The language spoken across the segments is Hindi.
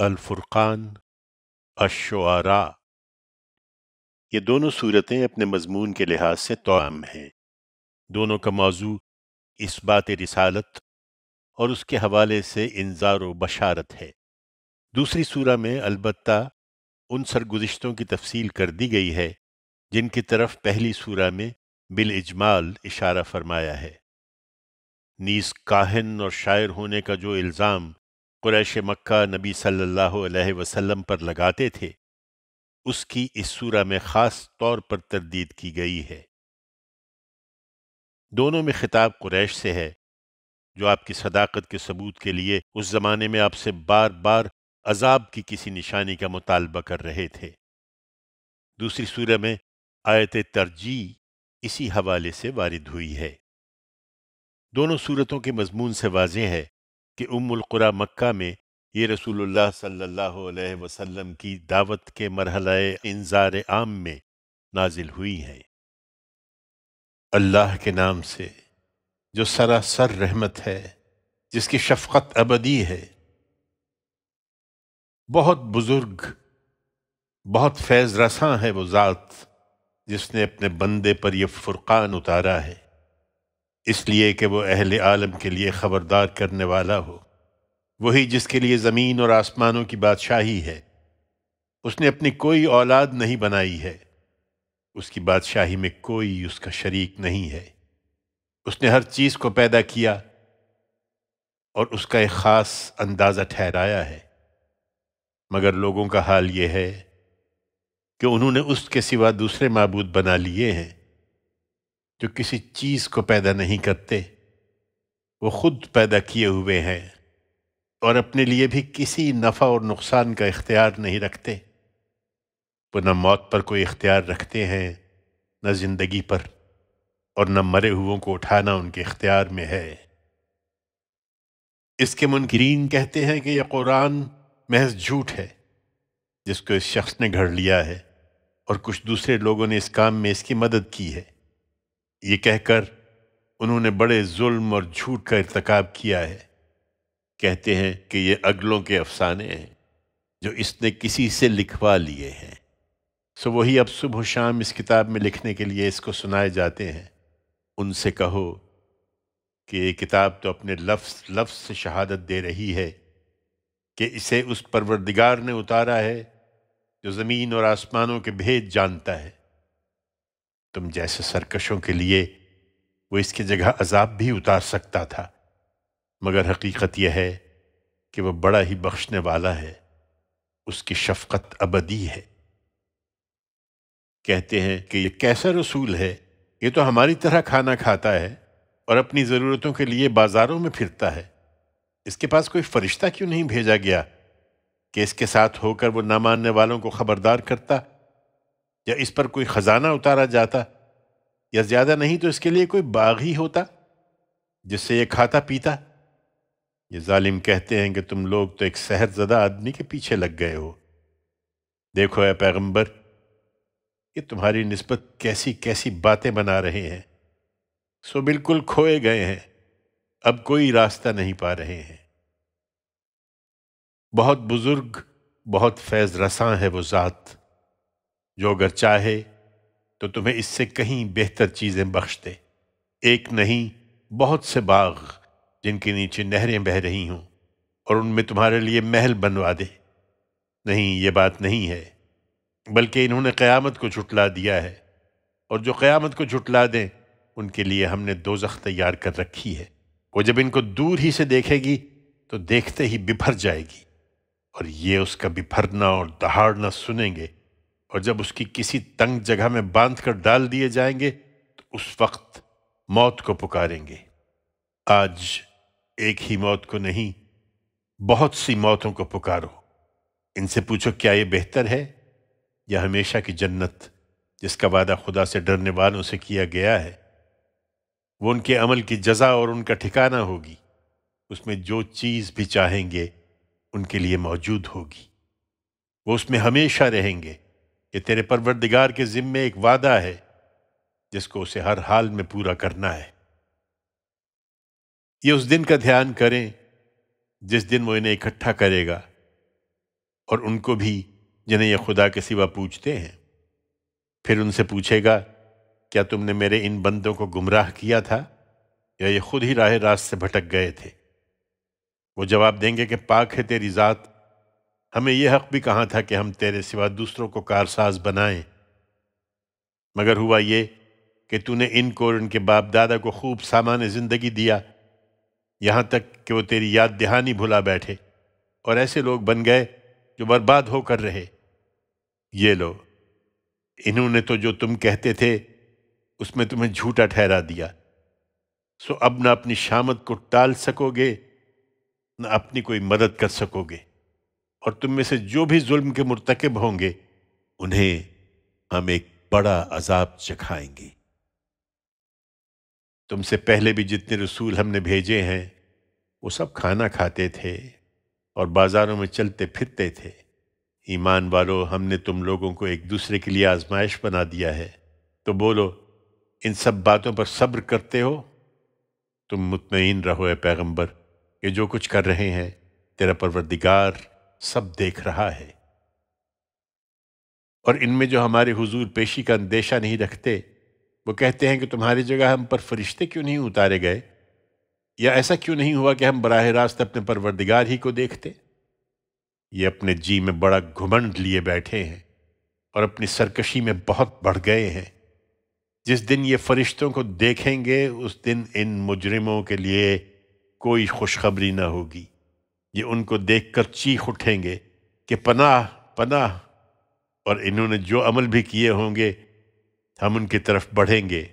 अलफुर्क़ान अशुआरा ये दोनों सूरतें अपने मजमून के लिहाज से तोम हैं दोनों का मौजू इस बात रिसालत और उसके हवाले से इंजार व बशारत है दूसरी सूरा में अलबत्ता उन सरगुजशतों की तफसील कर दी गई है जिनकी तरफ पहली सूरा में बिल इजमाल इशारा फरमाया है नीस काहन और शायर होने का जो इल्ज़ाम कुरैश मक्का नबी सल्लल्लाहु अलैहि वसल्लम पर लगाते थे उसकी इस सूरा में ख़ास तौर पर तरदीद की गई है दोनों में खिताब कुरैश से है जो आपकी सदाकत के सबूत के लिए उस ज़माने में आपसे बार बार अजाब की किसी निशानी का मुतालबा कर रहे थे दूसरी सूर में आयत तरजीह इसी हवाले से वारिद हुई है दोनों सूरतों के मजमून से वाज है कि उम्मकुरा मक्का में ये रसूलुल्लाह सल्लल्लाहु अलैहि वसल्लम की दावत के मरहल इंजार आम में नाजिल हुई हैं अल्लाह के नाम से जो सरासर रहमत है जिसकी शफकत अबदी है बहुत बुजुर्ग बहुत फैज़ रसा है वो ज़ात जिसने अपने बंदे पर यह फुरक़ान उतारा है इसलिए कि वो अहल आलम के लिए ख़बरदार करने वाला हो वही जिसके लिए ज़मीन और आसमानों की बादशाही है उसने अपनी कोई औलाद नहीं बनाई है उसकी बादशाही में कोई उसका शरीक नहीं है उसने हर चीज़ को पैदा किया और उसका एक ख़ास अंदाज़ा ठहराया है मगर लोगों का हाल यह है कि उन्होंने उसके सिवा दूसरे मबूद बना लिए हैं जो किसी चीज को पैदा नहीं करते वो खुद पैदा किए हुए हैं और अपने लिए भी किसी नफ़ा और नुकसान का इख्तियार नहीं रखते वो न मौत पर कोई इख्तियार रखते हैं न ज़िंदगी पर और न मरे हुओं को उठाना उनके इख्तियार में है इसके मुनकरीन कहते हैं कि यह कुरान महज झूठ है जिसको इस शख्स ने घड़ लिया है और कुछ दूसरे लोगों ने इस काम में इसकी मदद की है ये कहकर उन्होंने बड़े जुल्म और झूठ का इरतकब किया है कहते हैं कि ये अगलों के अफसाने हैं जो इसने किसी से लिखवा लिए हैं सो वही अब सुबह शाम इस किताब में लिखने के लिए इसको सुनाए जाते हैं उनसे कहो कि ये किताब तो अपने लफ्स लफ्स से शहादत दे रही है कि इसे उस परवरदिगार ने उतारा है जो ज़मीन और आसमानों के भेद जानता है तुम जैसे सरकशों के लिए वो इसकी जगह अजाब भी उतार सकता था मगर हकीकत यह है कि वह बड़ा ही बख्शने वाला है उसकी शफकत अबदी है कहते हैं कि यह कैसा रसूल है ये तो हमारी तरह खाना खाता है और अपनी ज़रूरतों के लिए बाज़ारों में फिरता है इसके पास कोई फ़रिश्ता क्यों नहीं भेजा गया कि इसके साथ होकर वो ना मानने वालों को ख़बरदार करता या इस पर कोई खजाना उतारा जाता या ज्यादा नहीं तो इसके लिए कोई बाग ही होता जिससे ये खाता पीता ये जालिम कहते हैं कि तुम लोग तो एक सहरजदा आदमी के पीछे लग गए हो देखो ए पैगंबर ये तुम्हारी नस्बत कैसी कैसी बातें बना रहे हैं सो बिल्कुल खोए गए हैं अब कोई रास्ता नहीं पा रहे हैं बहुत बुजुर्ग बहुत फैज रसा है वो ज़ात जो अगर चाहे तो तुम्हें इससे कहीं बेहतर चीज़ें बख्श दे एक नहीं बहुत से बाग जिनके नीचे नहरें बह रही हों और उनमें तुम्हारे लिए महल बनवा दे नहीं ये बात नहीं है बल्कि इन्होंने क़यामत को झुटला दिया है और जो क़यामत को झुटला दें उनके लिए हमने दोजख तैयार कर रखी है वो जब इनको दूर ही से देखेगी तो देखते ही बिफर जाएगी और ये उसका बिफरना और दहाड़ना सुनेंगे और जब उसकी किसी तंग जगह में बांध कर डाल दिए जाएंगे तो उस वक्त मौत को पुकारेंगे आज एक ही मौत को नहीं बहुत सी मौतों को पुकारो इनसे पूछो क्या ये बेहतर है या हमेशा की जन्नत जिसका वादा खुदा से डरने वालों से किया गया है वो उनके अमल की जजा और उनका ठिकाना होगी उसमें जो चीज़ भी चाहेंगे उनके लिए मौजूद होगी वो उसमें हमेशा रहेंगे ये तेरे परवरदिगार के जिम्मे एक वादा है जिसको उसे हर हाल में पूरा करना है ये उस दिन का ध्यान करें जिस दिन वो इन्हें इकट्ठा करेगा और उनको भी जिन्हें ये खुदा के सिवा पूछते हैं फिर उनसे पूछेगा क्या तुमने मेरे इन बंदों को गुमराह किया था या ये खुद ही राह रास्त से भटक गए थे वो जवाब देंगे कि पाक है तेरी ज़ात हमें यह हक भी कहा था कि हम तेरे सिवा दूसरों को कारसाज बनाएं मगर हुआ ये कि तूने इनको और इनके बाप दादा को खूब सामान्य ज़िंदगी दिया यहां तक कि वो तेरी याद दहानी भुला बैठे और ऐसे लोग बन गए जो बर्बाद होकर रहे ये लो इन्होंने तो जो तुम कहते थे उसमें तुम्हें झूठा ठहरा दिया सो अब ना अपनी शामत को टाल सकोगे ना अपनी कोई मदद कर सकोगे और तुम में से जो भी जुल्म के मुरतकब होंगे उन्हें हम एक बड़ा अजाब चखाएंगे तुमसे पहले भी जितने रसूल हमने भेजे हैं वो सब खाना खाते थे और बाज़ारों में चलते फिरते थे ईमान वालों हमने तुम लोगों को एक दूसरे के लिए आजमाइश बना दिया है तो बोलो इन सब बातों पर सब्र करते हो तुम मुतमिन रहो ए पैगंबर ये जो कुछ कर रहे हैं तेरा परवरदिगार सब देख रहा है और इनमें जो हमारे हुजूर पेशी का अंदेशा नहीं रखते वो कहते हैं कि तुम्हारी जगह हम पर फरिश्ते क्यों नहीं उतारे गए या ऐसा क्यों नहीं हुआ कि हम बराह रास्त अपने परवरदिगार ही को देखते ये अपने जी में बड़ा घुमंड लिए बैठे हैं और अपनी सरकशी में बहुत बढ़ गए हैं जिस दिन ये फरिश्तों को देखेंगे उस दिन इन मुजरिमों के लिए कोई खुशखबरी ना होगी ये उनको देखकर चीख उठेंगे कि पनाह पनाह और इन्होंने जो अमल भी किए होंगे हम उनकी तरफ बढ़ेंगे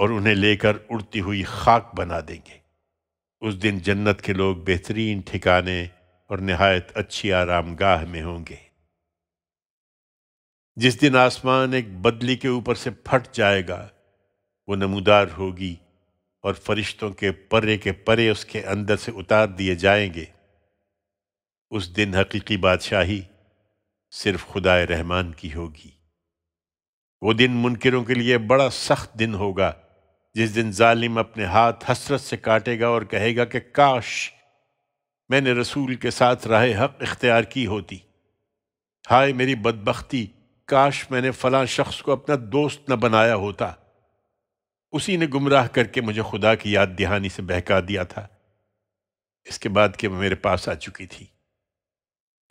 और उन्हें लेकर उड़ती हुई खाक बना देंगे उस दिन जन्नत के लोग बेहतरीन ठिकाने और नहायत अच्छी आरामगाह में होंगे जिस दिन आसमान एक बदली के ऊपर से फट जाएगा वो नमूदार होगी और फरिश्तों के परे के परे उसके अंदर से उतार दिए जाएंगे उस दिन हकीकी बादशाही सिर्फ खुदाए रहमान की होगी वो दिन मुनकरों के लिए बड़ा सख्त दिन होगा जिस दिन जालिम अपने हाथ हसरत से काटेगा और कहेगा कि काश मैंने रसूल के साथ राह हक इख्तियार की होती हाय मेरी बदबख्ती काश मैंने फला शख्स को अपना दोस्त न बनाया होता उसी ने गुमराह करके मुझे खुदा की याद दहानी से बहका दिया था इसके बाद कि मेरे पास आ चुकी थी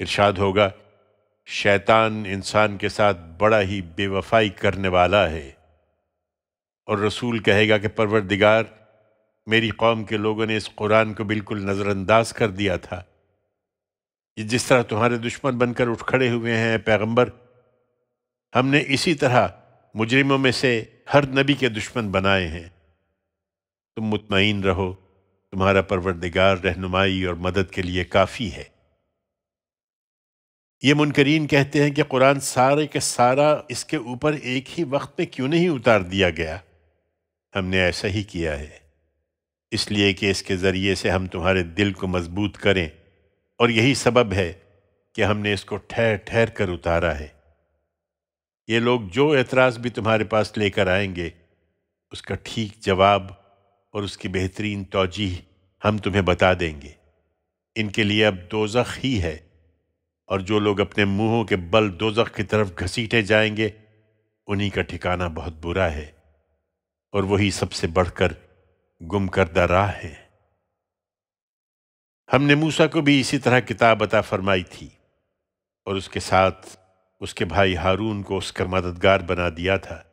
इरशाद होगा शैतान इंसान के साथ बड़ा ही बेवफाई करने वाला है और रसूल कहेगा कि परवरदिगार मेरी कौम के लोगों ने इस कुरान को बिल्कुल नज़रअंदाज कर दिया था ये जिस तरह तुम्हारे दुश्मन बनकर उठ खड़े हुए हैं पैगंबर हमने इसी तरह मुजरिमों में से हर नबी के दुश्मन बनाए हैं तुम मुतमईन रहो तुम्हारा परवरदिगार रहनुमाई और मदद के लिए काफ़ी है ये मुनकरीन कहते हैं कि कुरान सारे के सारा इसके ऊपर एक ही वक्त में क्यों नहीं उतार दिया गया हमने ऐसा ही किया है इसलिए कि इसके ज़रिए से हम तुम्हारे दिल को मजबूत करें और यही सबब है कि हमने इसको ठहर ठहर कर उतारा है ये लोग जो एतराज़ भी तुम्हारे पास लेकर आएंगे उसका ठीक जवाब और उसकी बेहतरीन तोजीह हम तुम्हें बता देंगे इनके लिए अब दोजख ही है और जो लोग अपने मुंहों के बल दोजख की तरफ घसीटे जाएंगे उन्हीं का ठिकाना बहुत बुरा है और वही सबसे बढ़कर गुम करदा राह है हमने मूसा को भी इसी तरह किताब अता फरमाई थी और उसके साथ उसके भाई हारून को उसका मददगार बना दिया था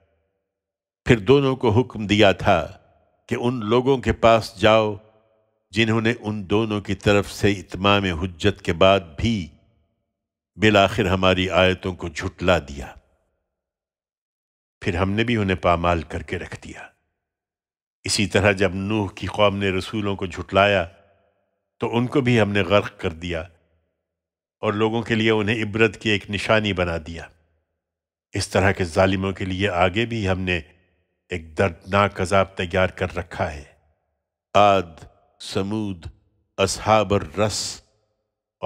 फिर दोनों को हुक्म दिया था कि उन लोगों के पास जाओ जिन्होंने उन दोनों की तरफ से इतमाम हजत के बाद भी बिलाखिर हमारी आयतों को झुटला दिया फिर हमने भी उन्हें पामाल करके रख दिया इसी तरह जब नूह की कौम ने रसूलों को झुटलाया तो उनको भी हमने गर्क कर दिया और लोगों के लिए उन्हें इबरत की एक निशानी बना दिया इस तरह के जालिमों के लिए आगे भी हमने एक दर्दनाक अजाब तैयार कर रखा है आद समूद असहाबर रस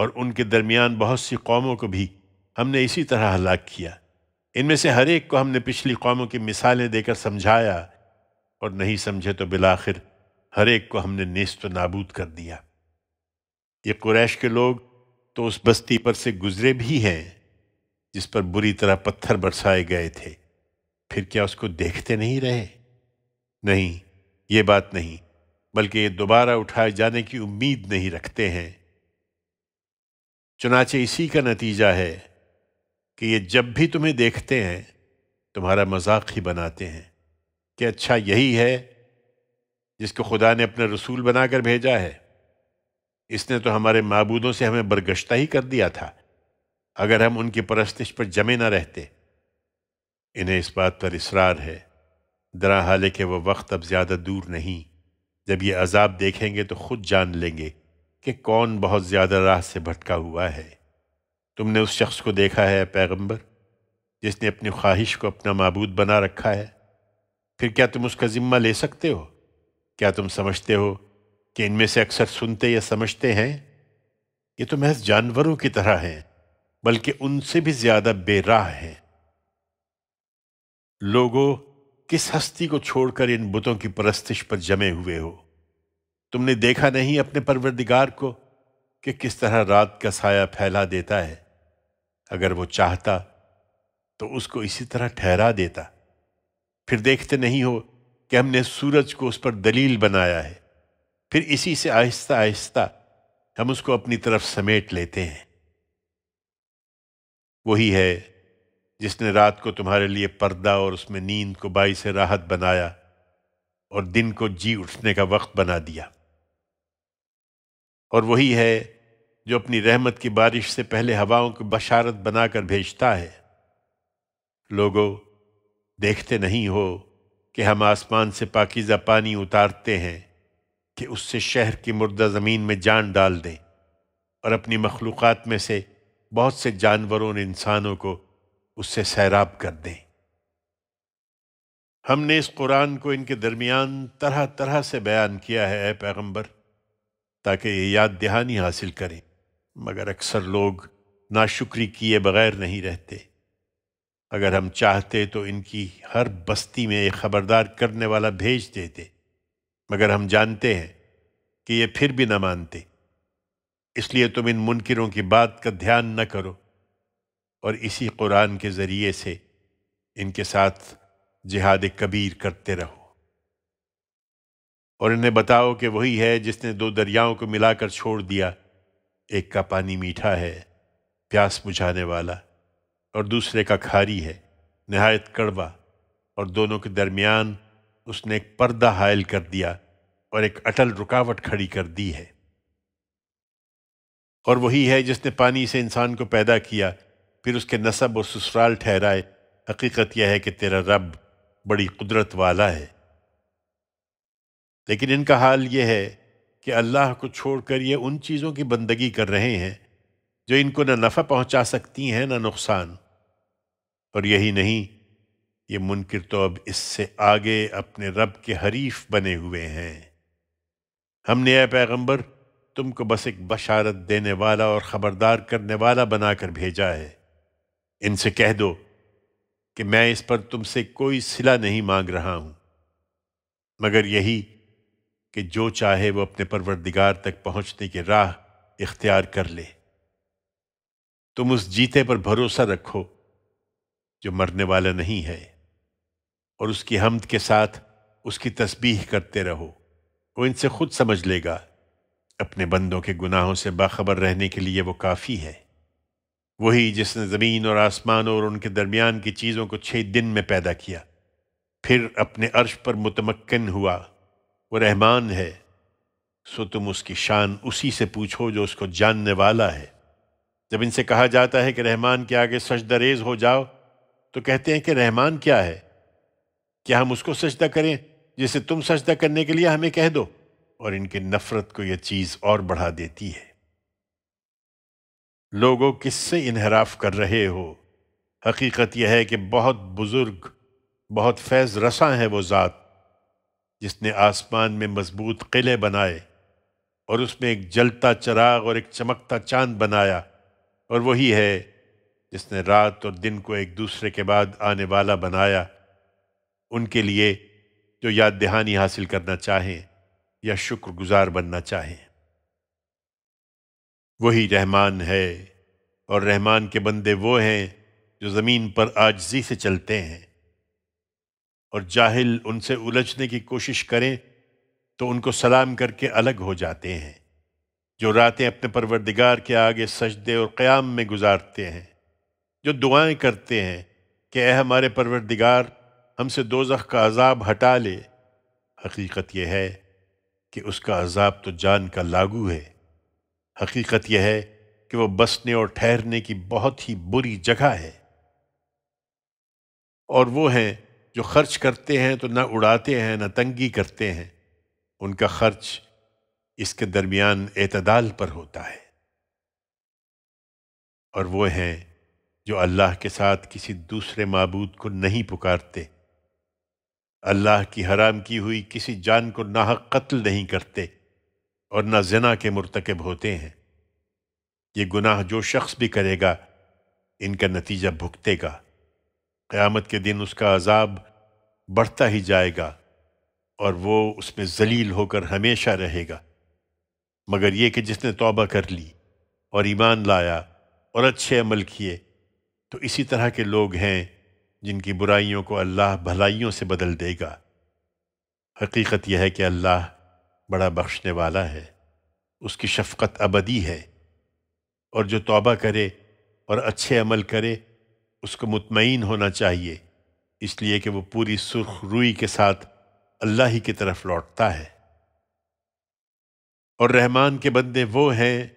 और उनके दरमियान बहुत सी कौमों को भी हमने इसी तरह हलाक किया इनमें से हर एक को हमने पिछली कौमों की मिसालें देकर समझाया और नहीं समझे तो बिलाखिर हर एक को हमने नेस्त नाबूद कर दिया ये कुरैश के लोग तो उस बस्ती पर से गुजरे भी हैं जिस पर बुरी तरह पत्थर बरसाए गए थे फिर क्या उसको देखते नहीं रहे नहीं ये बात नहीं बल्कि ये दोबारा उठाए जाने की उम्मीद नहीं रखते हैं चुनाचे इसी का नतीजा है कि ये जब भी तुम्हें देखते हैं तुम्हारा मजाक ही बनाते हैं कि अच्छा यही है जिसको खुदा ने अपना रसूल बनाकर भेजा है इसने तो हमारे मबूदों से हमें बरगश्ता ही कर दिया था अगर हम उनकी परस्तिश पर जमे ना रहते इन्हें इस बात पर इसरार है दरा हाल के वह वक्त अब ज़्यादा दूर नहीं जब ये अजाब देखेंगे तो खुद जान लेंगे कि कौन बहुत ज़्यादा राह से भटका हुआ है तुमने उस शख्स को देखा है पैगंबर जिसने अपनी ख्वाहिश को अपना मबूद बना रखा है फिर क्या तुम उसका ज़िम्मा ले सकते हो क्या तुम समझते हो कि इनमें से अक्सर सुनते या समझते हैं ये तो महज जानवरों की तरह हैं बल्कि उनसे भी ज्यादा बेराह हैं लोगों किस हस्ती को छोड़कर इन बुतों की परस्तिश पर जमे हुए हो तुमने देखा नहीं अपने परवरदिगार को कि किस तरह रात का साया फैला देता है अगर वो चाहता तो उसको इसी तरह ठहरा देता फिर देखते नहीं हो कि हमने सूरज को उस पर दलील बनाया है फिर इसी से आहिस्ता आहिस्ता हम उसको अपनी तरफ समेट लेते हैं वही है जिसने रात को तुम्हारे लिए पर्दा और उसमें नींद को बाई से राहत बनाया और दिन को जी उठने का वक्त बना दिया और वही है जो अपनी रहमत की बारिश से पहले हवाओं की बशारत बनाकर भेजता है लोगों देखते नहीं हो कि हम आसमान से पाकिज़ा पानी उतारते हैं कि उससे शहर की मुर्दा ज़मीन में जान डाल दें और अपनी मखलूक़ में से बहुत से जानवरों और इंसानों को उससे सैराब कर दें हमने इस कुरान को इनके दरमियान तरह तरह से बयान किया है ए पैगम्बर ताकि ये याद दहानी हासिल करें मगर अक्सर लोग नाशुक्री किए बगैर नहीं रहते अगर हम चाहते तो इनकी हर बस्ती में एक खबरदार करने वाला भेज देते मगर हम जानते हैं कि ये फिर भी न मानते इसलिए तुम इन मुनकरों की बात का ध्यान न करो और इसी कुरान के ज़रिए से इनके साथ जिहाद कबीर करते रहो और इन्हें बताओ कि वही है जिसने दो दरियाओं को मिलाकर छोड़ दिया एक का पानी मीठा है प्यास बुझाने वाला और दूसरे का खारी है नहायत कड़वा और दोनों के दरमियान उसने एक पर्दा हायल कर दिया और एक अटल रुकावट खड़ी कर दी है और वही है जिसने पानी से इंसान को पैदा किया फिर उसके नसब और ससुराल ठहराए हकीकत यह है कि तेरा रब बड़ी कुदरत वाला है लेकिन इनका हाल यह है कि अल्लाह को छोड़कर ये उन चीज़ों की बंदगी कर रहे हैं जो इनको न नफ़ा पहुंचा सकती हैं न नुकसान और यही नहीं ये मुनकर तो अब इससे आगे अपने रब के हरीफ बने हुए हैं हमने ए पैगंबर तुमको बस एक बशारत देने वाला और ख़बरदार करने वाला बनाकर भेजा है इनसे कह दो कि मैं इस पर तुमसे कोई सिला नहीं मांग रहा हूं मगर यही कि जो चाहे वो अपने परवरदिगार तक पहुंचने की राह इख्तियार कर ले तुम उस जीते पर भरोसा रखो जो मरने वाला नहीं है और उसकी हमद के साथ उसकी तस्बीह करते रहो वो इनसे खुद समझ लेगा अपने बंदों के गुनाहों से बाखबर रहने के लिए वो काफ़ी है वही जिसने ज़मीन और आसमान और उनके दरमियान की चीज़ों को छः दिन में पैदा किया फिर अपने अर्श पर मुतमक्न हुआ वो रहमान है सो तुम उसकी शान उसी से पूछो जो उसको जानने वाला है जब इनसे कहा जाता है कि रहमान के आगे सजदरेज हो जाओ तो कहते हैं कि रहमान क्या है क्या हम उसको सजदा करें जिसे तुम सजदा करने के लिए हमें कह दो और इनकी नफरत को यह चीज और बढ़ा देती है लोगों किससे इनहराफ कर रहे हो हकीकत यह है कि बहुत बुजुर्ग बहुत फैज रसा है वो ज़ात जिसने आसमान में मजबूत किले बनाए और उसमें एक जलता चराग और एक चमकता चांद बनाया और वही है जिसने रात और दिन को एक दूसरे के बाद आने वाला बनाया उनके लिए जो याद दहानी हासिल करना चाहें या शुक्रगुजार बनना चाहें वही रहमान है और रहमान के बंदे वो हैं जो ज़मीन पर आजजी से चलते हैं और जाहिल उनसे उलझने की कोशिश करें तो उनको सलाम करके अलग हो जाते हैं जो रातें अपने परवरदिगार के आगे सजदे और क़्याम में गुजारते हैं जो दुआएं करते हैं कि ए हमारे परवरदिगार हमसे दोजख का अजाब हटा ले हकीकत यह है कि उसका अजाब तो जान का लागू है हकीकत यह है कि वह बसने और ठहरने की बहुत ही बुरी जगह है और वो हैं जो खर्च करते हैं तो न उड़ाते हैं न तंगी करते हैं उनका खर्च इसके दरमियान एतदाल पर होता है और वो हैं जो अल्लाह के साथ किसी दूसरे मबूद को नहीं पुकारते अल्लाह की हराम की हुई किसी जान को नाहक कत्ल नहीं करते और ना जना के मरतकब होते हैं ये गुनाह जो शख्स भी करेगा इनका नतीजा भुगतेगा क़यामत के दिन उसका अजाब बढ़ता ही जाएगा और वो उसमें जलील होकर हमेशा रहेगा मगर ये कि जिसने तोबा कर ली और ईमान लाया और अच्छे अमल किए तो इसी तरह के लोग हैं जिनकी बुराइयों को अल्लाह भलाइयों से बदल देगा हकीकत यह है कि अल्लाह बड़ा बख्शने वाला है उसकी शफकत अबदी है और जो तौबा करे और अच्छे अमल करे उसको मुतमिन होना चाहिए इसलिए कि वो पूरी सुर्ख रुई के साथ अल्लाह ही की तरफ लौटता है और रहमान के बंदे वो हैं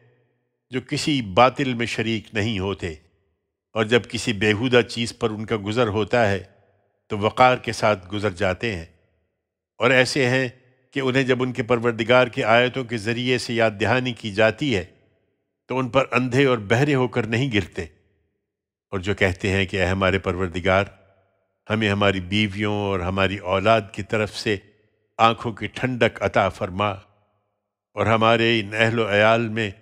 जो किसी बातिल में शरीक नहीं होते और जब किसी बेहुदा चीज़ पर उनका गुज़र होता है तो वक़ार के साथ गुज़र जाते हैं और ऐसे हैं कि उन्हें जब उनके परवरदिगार के आयतों के ज़रिए से याद दहानी की जाती है तो उन पर अंधे और बहरे होकर नहीं गिरते और जो कहते हैं कि हमारे परवरदिगार हमें हमारी बीवियों और हमारी औलाद की तरफ से आँखों की ठंडक अता फरमा और हमारे इन अहलोयाल में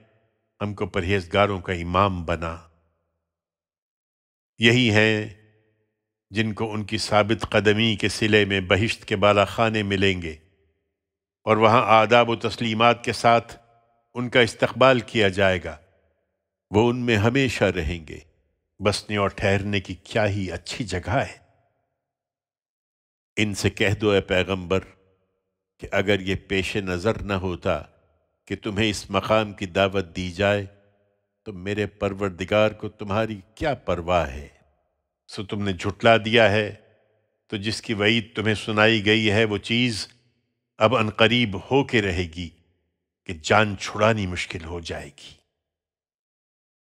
हमको परहेजगारों का इमाम बना यही हैं जिनको उनकी साबित कदमी के सिले में बहिश्त के बाला खाने मिलेंगे और वहाँ आदाब व तस्लीमात के साथ उनका इस्तकबाल किया जाएगा वो उनमें हमेशा रहेंगे बसने और ठहरने की क्या ही अच्छी जगह है इनसे कह दो ए पैगंबर कि अगर ये पेश नज़र न होता कि तुम्हें इस मकाम की दावत दी जाए तो मेरे परवरदिगार को तुम्हारी क्या परवाह है सो तुमने झुटला दिया है तो जिसकी वईद तुम्हें सुनाई गई है वो चीज़ अब अनकरीब हो के रहेगी कि जान छुड़ानी मुश्किल हो जाएगी